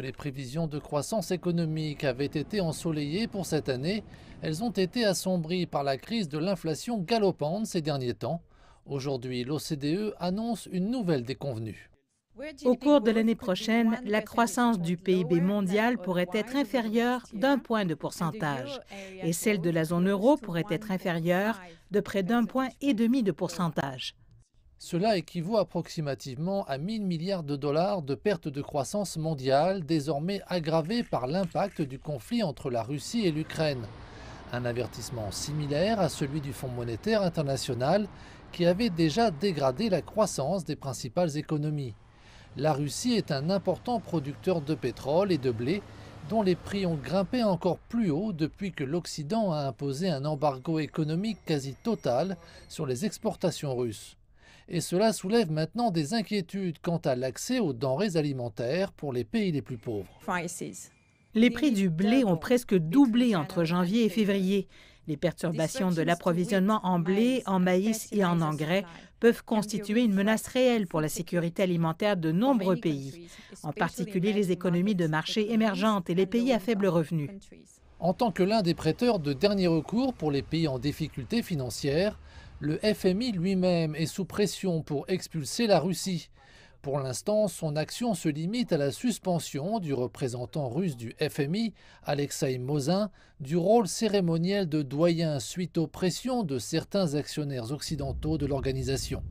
les prévisions de croissance économique avaient été ensoleillées pour cette année, elles ont été assombries par la crise de l'inflation galopante ces derniers temps. Aujourd'hui, l'OCDE annonce une nouvelle déconvenue. Au cours de l'année prochaine, la croissance du PIB mondial pourrait être inférieure d'un point de pourcentage et celle de la zone euro pourrait être inférieure de près d'un point et demi de pourcentage. Cela équivaut approximativement à 000 milliards de dollars de pertes de croissance mondiale, désormais aggravée par l'impact du conflit entre la Russie et l'Ukraine. Un avertissement similaire à celui du Fonds monétaire international qui avait déjà dégradé la croissance des principales économies. La Russie est un important producteur de pétrole et de blé dont les prix ont grimpé encore plus haut depuis que l'Occident a imposé un embargo économique quasi total sur les exportations russes et cela soulève maintenant des inquiétudes quant à l'accès aux denrées alimentaires pour les pays les plus pauvres. Les prix du blé ont presque doublé entre janvier et février. Les perturbations de l'approvisionnement en blé, en maïs et en engrais peuvent constituer une menace réelle pour la sécurité alimentaire de nombreux pays, en particulier les économies de marché émergentes et les pays à faible revenu. En tant que l'un des prêteurs de dernier recours pour les pays en difficulté financière, le FMI lui-même est sous pression pour expulser la Russie. Pour l'instant, son action se limite à la suspension du représentant russe du FMI, Alexei Mosin, du rôle cérémoniel de doyen suite aux pressions de certains actionnaires occidentaux de l'organisation.